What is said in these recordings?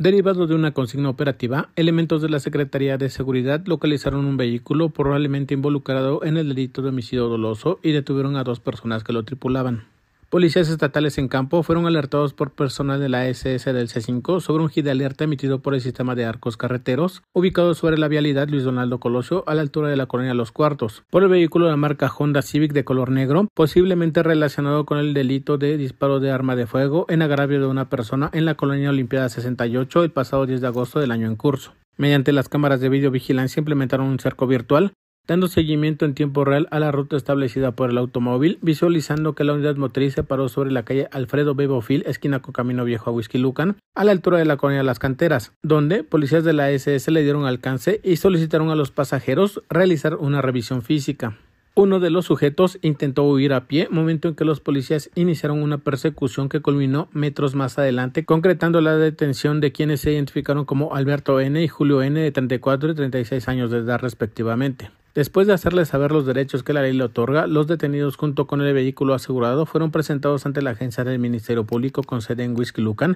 Derivado de una consigna operativa, elementos de la Secretaría de Seguridad localizaron un vehículo probablemente involucrado en el delito de homicidio doloso y detuvieron a dos personas que lo tripulaban. Policías estatales en campo fueron alertados por personal de la SS del C5 sobre un hit de alerta emitido por el sistema de arcos carreteros ubicado sobre la vialidad Luis Donaldo Colosio a la altura de la colonia Los Cuartos por el vehículo de la marca Honda Civic de color negro posiblemente relacionado con el delito de disparo de arma de fuego en agravio de una persona en la colonia Olimpiada 68 el pasado 10 de agosto del año en curso. Mediante las cámaras de videovigilancia implementaron un cerco virtual dando seguimiento en tiempo real a la ruta establecida por el automóvil, visualizando que la unidad motriz se paró sobre la calle Alfredo Bebofil, esquina con Camino Viejo a Whisky Lucan, a la altura de la de Las Canteras, donde policías de la SS le dieron alcance y solicitaron a los pasajeros realizar una revisión física. Uno de los sujetos intentó huir a pie, momento en que los policías iniciaron una persecución que culminó metros más adelante, concretando la detención de quienes se identificaron como Alberto N. y Julio N. de 34 y 36 años de edad respectivamente. Después de hacerles saber los derechos que la ley le otorga, los detenidos junto con el vehículo asegurado fueron presentados ante la agencia del Ministerio Público con sede en Huixquilucan,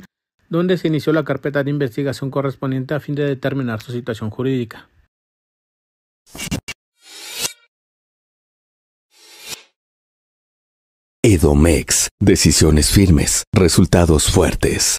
donde se inició la carpeta de investigación correspondiente a fin de determinar su situación jurídica. Edomex, decisiones firmes, resultados fuertes.